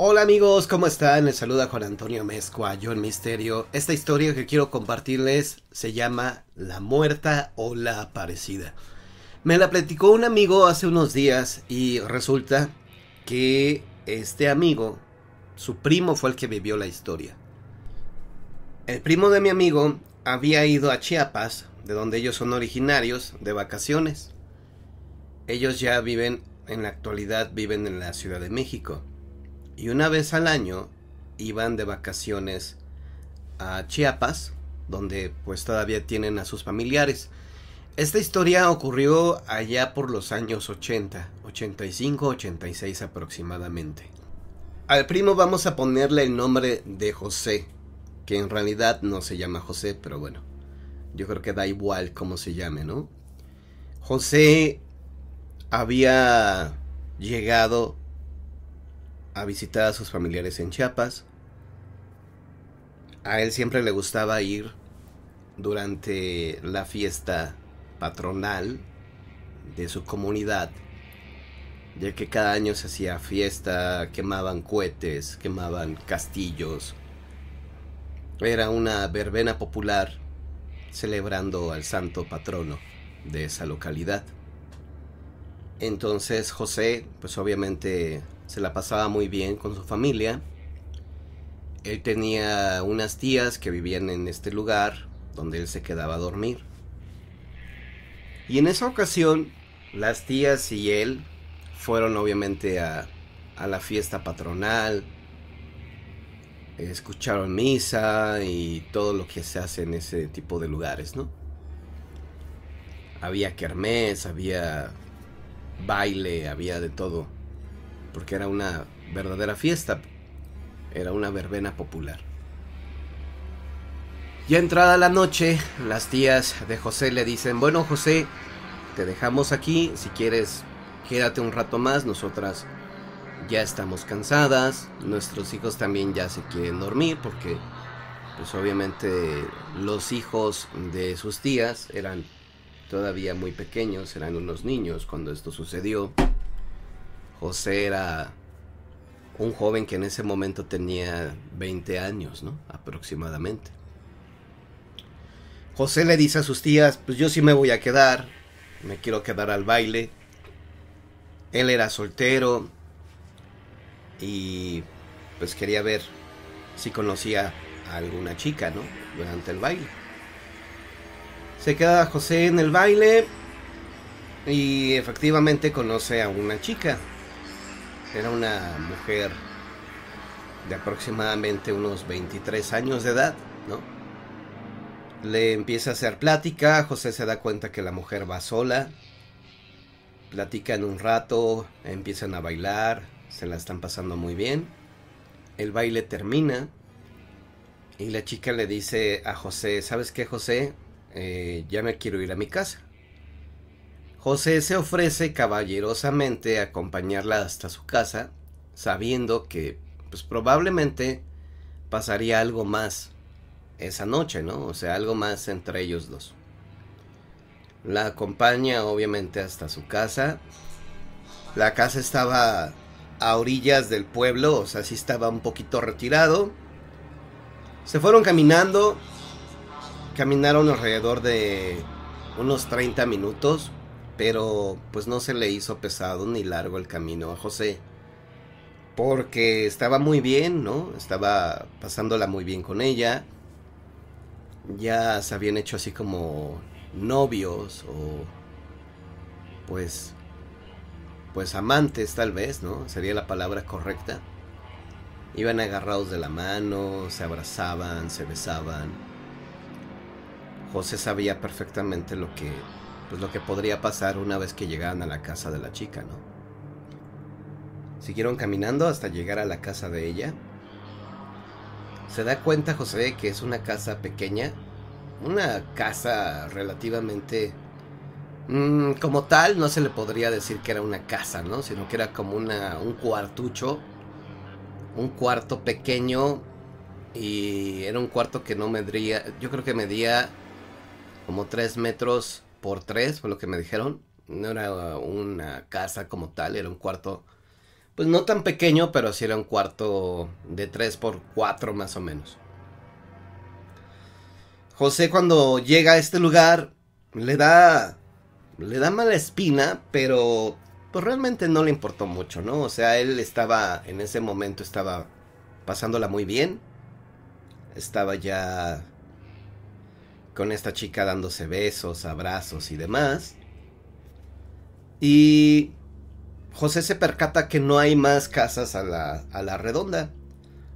Hola amigos, ¿cómo están? Les saluda Juan Antonio Mezcua, yo en Misterio. Esta historia que quiero compartirles se llama La muerta o la aparecida. Me la platicó un amigo hace unos días y resulta que este amigo, su primo fue el que vivió la historia. El primo de mi amigo había ido a Chiapas, de donde ellos son originarios, de vacaciones. Ellos ya viven, en la actualidad viven en la Ciudad de México. Y una vez al año iban de vacaciones a Chiapas, donde pues todavía tienen a sus familiares. Esta historia ocurrió allá por los años 80, 85, 86 aproximadamente. Al primo vamos a ponerle el nombre de José, que en realidad no se llama José, pero bueno, yo creo que da igual cómo se llame, ¿no? José había llegado visitar a sus familiares en Chiapas. A él siempre le gustaba ir durante la fiesta patronal de su comunidad, ya que cada año se hacía fiesta, quemaban cohetes, quemaban castillos. Era una verbena popular celebrando al santo patrono de esa localidad. Entonces José, pues obviamente se la pasaba muy bien con su familia. Él tenía unas tías que vivían en este lugar donde él se quedaba a dormir. Y en esa ocasión, las tías y él fueron obviamente a, a la fiesta patronal, escucharon misa y todo lo que se hace en ese tipo de lugares, ¿no? Había kermés, había baile, había de todo porque era una verdadera fiesta, era una verbena popular. Ya entrada la noche, las tías de José le dicen, bueno José, te dejamos aquí, si quieres quédate un rato más, nosotras ya estamos cansadas, nuestros hijos también ya se quieren dormir porque pues obviamente los hijos de sus tías eran todavía muy pequeños, eran unos niños cuando esto sucedió. José era un joven que en ese momento tenía 20 años, ¿no? Aproximadamente. José le dice a sus tías, pues yo sí me voy a quedar, me quiero quedar al baile. Él era soltero y pues quería ver si conocía a alguna chica, ¿no? Durante el baile. Se queda José en el baile y efectivamente conoce a una chica era una mujer de aproximadamente unos 23 años de edad, ¿no? Le empieza a hacer plática, José se da cuenta que la mujer va sola, platican un rato, empiezan a bailar, se la están pasando muy bien, el baile termina y la chica le dice a José, ¿sabes qué José? Eh, ya me quiero ir a mi casa. José se ofrece caballerosamente a acompañarla hasta su casa, sabiendo que pues probablemente pasaría algo más esa noche, ¿no? O sea, algo más entre ellos dos. La acompaña obviamente hasta su casa. La casa estaba a orillas del pueblo, o sea, sí estaba un poquito retirado. Se fueron caminando. Caminaron alrededor de unos 30 minutos pero pues no se le hizo pesado ni largo el camino a José, porque estaba muy bien, ¿no? Estaba pasándola muy bien con ella, ya se habían hecho así como novios o pues pues amantes tal vez, ¿no? Sería la palabra correcta. Iban agarrados de la mano, se abrazaban, se besaban. José sabía perfectamente lo que pues lo que podría pasar una vez que llegaran a la casa de la chica, ¿no? Siguieron caminando hasta llegar a la casa de ella. Se da cuenta José que es una casa pequeña, una casa relativamente... Mm, como tal, no se le podría decir que era una casa, ¿no? Sino que era como una, un cuartucho, un cuarto pequeño y era un cuarto que no medría, yo creo que medía como 3 metros por tres, por lo que me dijeron. No era una casa como tal, era un cuarto, pues no tan pequeño, pero sí era un cuarto de tres por cuatro más o menos. José cuando llega a este lugar le da le da mala espina, pero pues realmente no le importó mucho, ¿no? O sea, él estaba en ese momento estaba pasándola muy bien. Estaba ya con esta chica dándose besos, abrazos y demás. Y José se percata que no hay más casas a la, redonda.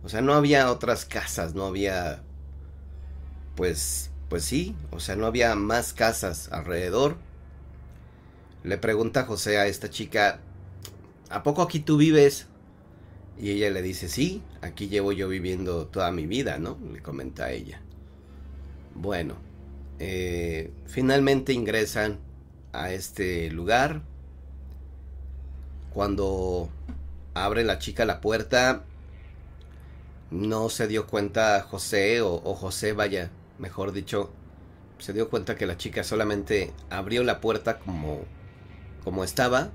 O sea, no había otras casas, no había... Pues, pues sí, o sea, no había más casas alrededor. Le pregunta José a esta chica, ¿a poco aquí tú vives? Y ella le dice, sí, aquí llevo yo viviendo toda mi vida, ¿no? Le comenta a ella. Bueno, eh, finalmente ingresan a este lugar. Cuando abre la chica la puerta, no se dio cuenta José, o, José vaya, mejor dicho, se dio cuenta que la chica solamente abrió la puerta como, como estaba.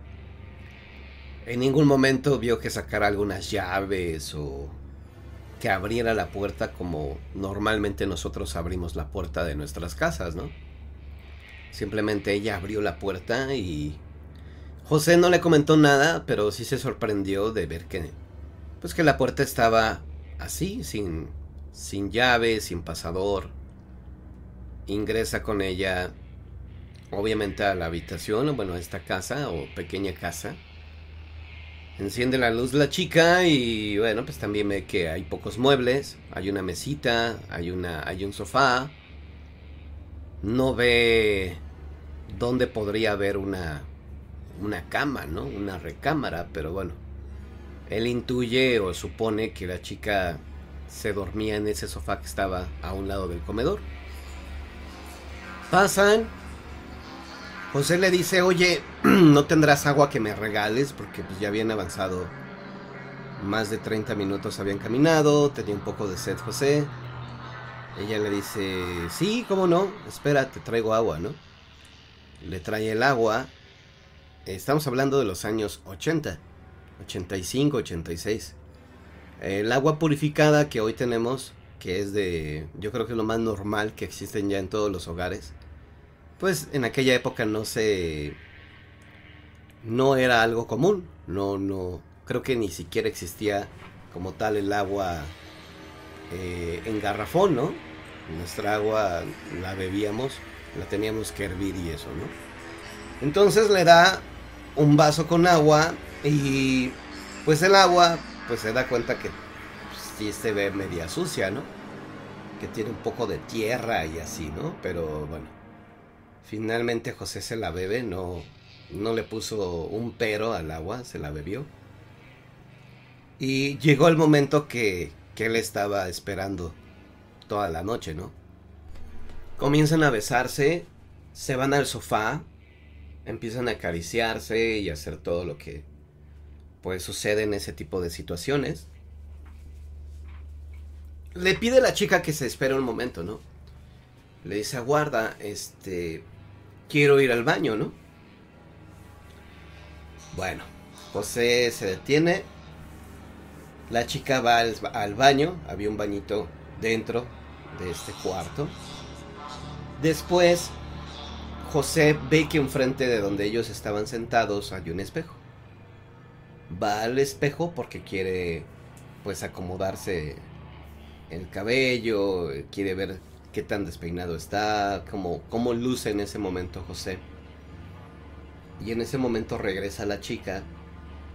En ningún momento vio que sacara algunas llaves o que abriera la puerta como normalmente nosotros abrimos la puerta de nuestras casas, ¿no? Simplemente ella abrió la puerta y José no le comentó nada, pero sí se sorprendió de ver que pues que la puerta estaba así, sin sin llave, sin pasador. Ingresa con ella obviamente a la habitación, o bueno, a esta casa o pequeña casa. Enciende la luz la chica y bueno, pues también ve que hay pocos muebles, hay una mesita, hay una hay un sofá. No ve dónde podría haber una una cama, ¿no? Una recámara, pero bueno. Él intuye o supone que la chica se dormía en ese sofá que estaba a un lado del comedor. Pasan José le dice, oye, no tendrás agua que me regales porque pues, ya habían avanzado más de 30 minutos, habían caminado, tenía un poco de sed José. Ella le dice, sí, cómo no, espera, te traigo agua, ¿no? Le trae el agua. Estamos hablando de los años 80, 85, 86. El agua purificada que hoy tenemos, que es de, yo creo que es lo más normal que existen ya en todos los hogares pues en aquella época no se no era algo común. No, no, creo que ni siquiera existía como tal el agua eh, en garrafón, ¿no? Nuestra agua la bebíamos, la teníamos que hervir y eso, ¿no? Entonces le da un vaso con agua y pues el agua pues se da cuenta que pues, sí se ve media sucia, ¿no? Que tiene un poco de tierra y así, ¿no? Pero bueno, Finalmente José se la bebe, no, no le puso un pero al agua, se la bebió. Y llegó el momento que, él estaba esperando toda la noche, ¿no? Comienzan a besarse, se van al sofá, empiezan a acariciarse y a hacer todo lo que pues sucede en ese tipo de situaciones. Le pide a la chica que se espere un momento, ¿no? Le dice, aguarda, este, quiero ir al baño, ¿no? Bueno, José se detiene, la chica va al, baño, había un bañito dentro de este cuarto. Después, José ve que enfrente de donde ellos estaban sentados hay un espejo. Va al espejo porque quiere pues acomodarse el cabello, quiere ver qué tan despeinado está, cómo, cómo luce en ese momento José. Y en ese momento regresa la chica,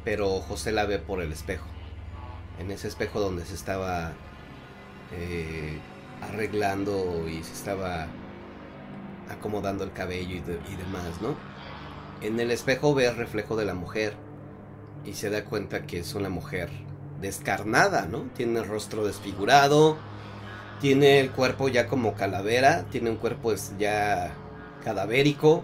pero José la ve por el espejo. En ese espejo donde se estaba eh, arreglando y se estaba acomodando el cabello y, y demás, ¿no? En el espejo ve el reflejo de la mujer y se da cuenta que es una mujer descarnada, ¿no? Tiene el rostro desfigurado, tiene el cuerpo ya como calavera, tiene un cuerpo ya cadavérico,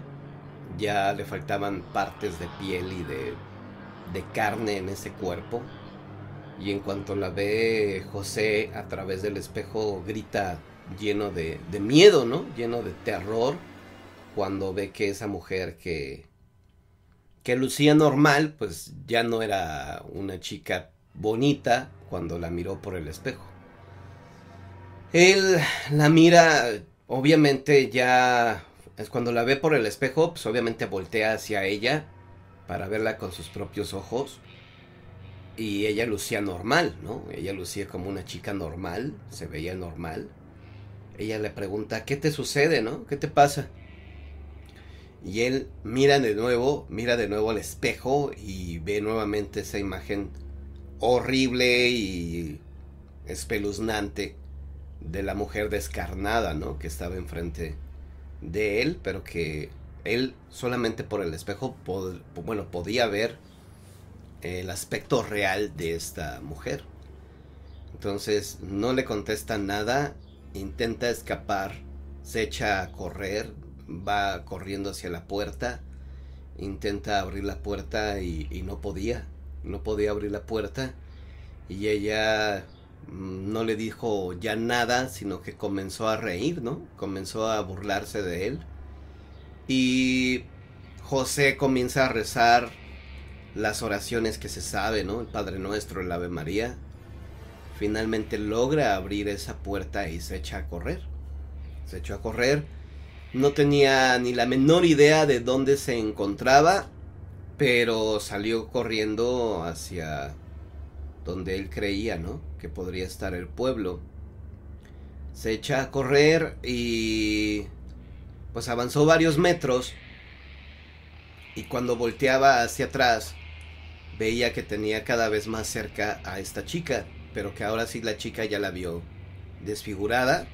ya le faltaban partes de piel y de, carne en ese cuerpo. Y en cuanto la ve José a través del espejo, grita lleno de, de miedo, ¿no? Lleno de terror cuando ve que esa mujer que, que lucía normal, pues ya no era una chica bonita cuando la miró por el espejo. Él la mira, obviamente ya cuando la ve por el espejo, pues obviamente voltea hacia ella para verla con sus propios ojos. Y ella lucía normal, ¿no? Ella lucía como una chica normal, se veía normal. Ella le pregunta, ¿qué te sucede, no? ¿Qué te pasa? Y él mira de nuevo, mira de nuevo al espejo y ve nuevamente esa imagen horrible y espeluznante de la mujer descarnada, ¿no? Que estaba enfrente de él, pero que él solamente por el espejo, bueno, podía ver el aspecto real de esta mujer. Entonces no le contesta nada, intenta escapar, se echa a correr, va corriendo hacia la puerta, intenta abrir la puerta y no podía, no podía abrir la puerta. Y ella Mm, no le dijo ya nada, sino que comenzó a reír, ¿no? Comenzó a burlarse de él. Y José comienza a rezar las oraciones que se sabe, ¿no? El Padre Nuestro, el Ave María. Finalmente logra abrir esa puerta y se echa a correr. Se echó a correr. No tenía ni la menor idea de dónde se encontraba, pero salió corriendo hacia donde él creía, ¿no? que podría estar el pueblo. Se echa a correr y pues avanzó varios metros y cuando volteaba hacia atrás veía que tenía cada vez más cerca a esta chica, pero que ahora sí la chica ya la vio desfigurada,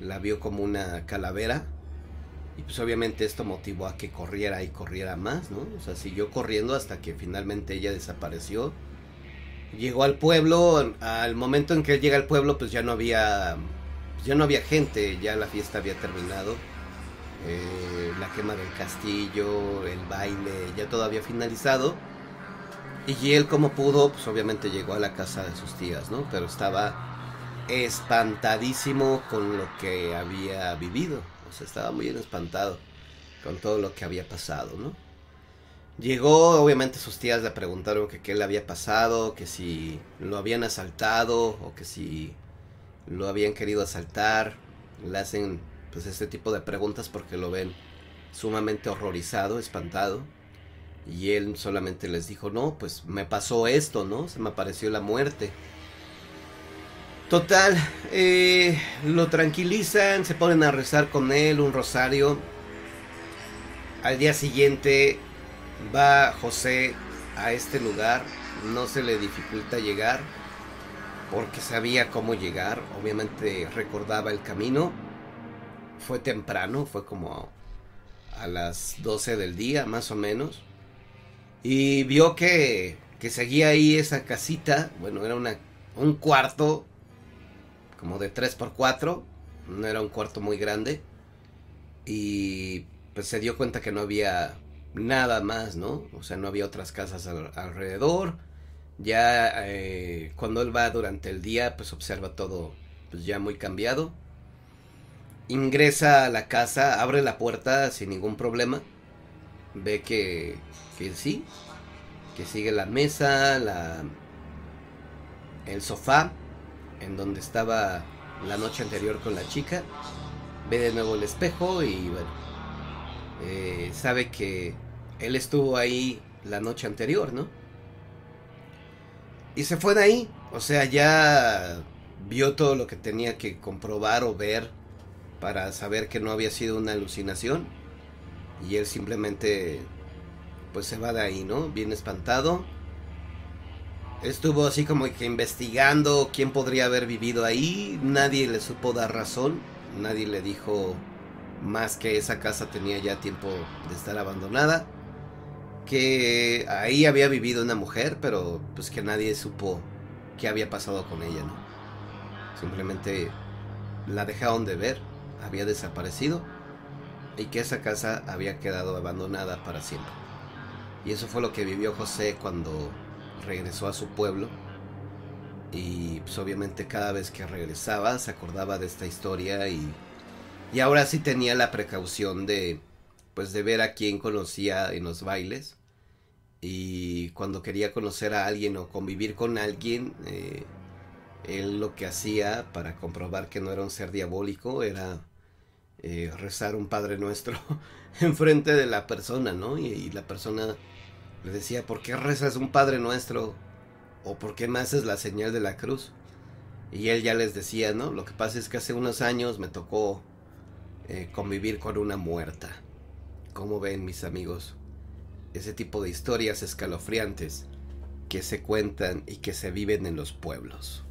la vio como una calavera y pues obviamente esto motivó a que corriera y corriera más, ¿no? O sea, siguió corriendo hasta que finalmente ella desapareció llegó al pueblo, al momento en que él llega al pueblo pues ya no había, ya no había gente, ya la fiesta había terminado. Eh, la quema del castillo, el baile, ya todo había finalizado. Y él como pudo, pues obviamente llegó a la casa de sus tías, ¿no? Pero estaba espantadísimo con lo que había vivido. O sea, estaba muy espantado con todo lo que había pasado, ¿no? Llegó, obviamente sus tías le preguntaron que qué le había pasado, que si lo habían asaltado o que si lo habían querido asaltar. Le hacen pues este tipo de preguntas porque lo ven sumamente horrorizado, espantado. Y él solamente les dijo, no, pues me pasó esto, ¿no? Se me apareció la muerte. Total, eh, lo tranquilizan, se ponen a rezar con él un rosario. Al día siguiente va José a este lugar, no se le dificulta llegar porque sabía cómo llegar, obviamente recordaba el camino. Fue temprano, fue como a las 12 del día más o menos. Y vio que, seguía ahí esa casita, bueno, era una, un cuarto como de 3x4, no era un cuarto muy grande. Y pues se dio cuenta que no había nada más, ¿no? O sea, no había otras casas alrededor. Ya eh, cuando él va durante el día, pues observa todo pues ya muy cambiado. Ingresa a la casa, abre la puerta sin ningún problema. Ve que, que sí, que sigue la mesa, la, el sofá, en donde estaba la noche anterior con la chica. Ve de nuevo el espejo y bueno, eh, sabe que él estuvo ahí la noche anterior, ¿no? Y se fue de ahí, o sea, ya vio todo lo que tenía que comprobar o ver para saber que no había sido una alucinación. Y él simplemente, pues se va de ahí, ¿no? Bien espantado. Estuvo así como que investigando quién podría haber vivido ahí. Nadie le supo dar razón. Nadie le dijo más que esa casa tenía ya tiempo de estar abandonada, que ahí había vivido una mujer, pero pues que nadie supo qué había pasado con ella, ¿no? Simplemente la dejaron de ver, había desaparecido y que esa casa había quedado abandonada para siempre. Y eso fue lo que vivió José cuando regresó a su pueblo. Y pues obviamente cada vez que regresaba se acordaba de esta historia y y ahora sí tenía la precaución de, pues, de ver a quién conocía en los bailes. Y cuando quería conocer a alguien o convivir con alguien, eh, él lo que hacía para comprobar que no era un ser diabólico era eh, rezar un Padre Nuestro enfrente de la persona, ¿no? Y, la persona le decía, ¿por qué rezas un Padre Nuestro? ¿O por qué me haces la señal de la cruz? Y él ya les decía, ¿no? Lo que pasa es que hace unos años me tocó eh, convivir con una muerta. ¿Cómo ven mis amigos? Ese tipo de historias escalofriantes que se cuentan y que se viven en los pueblos.